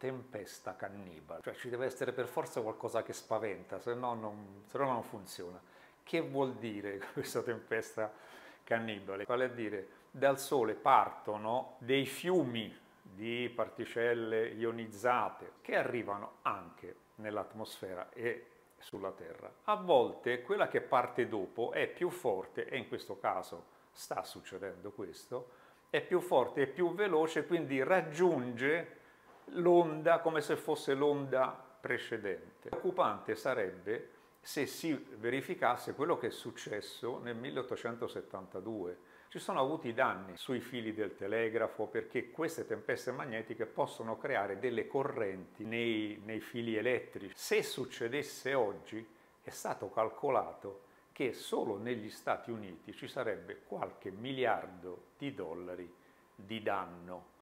tempesta cannibale, cioè ci deve essere per forza qualcosa che spaventa, se no non, se no non funziona. Che vuol dire questa tempesta cannibale? Vale a dire, dal Sole partono dei fiumi di particelle ionizzate che arrivano anche nell'atmosfera e sulla Terra. A volte quella che parte dopo è più forte e in questo caso sta succedendo questo, è più forte e più veloce, quindi raggiunge l'onda come se fosse l'onda precedente. Preoccupante sarebbe se si verificasse quello che è successo nel 1872. Ci sono avuti danni sui fili del telegrafo perché queste tempeste magnetiche possono creare delle correnti nei, nei fili elettrici. Se succedesse oggi è stato calcolato che solo negli Stati Uniti ci sarebbe qualche miliardo di dollari di danno.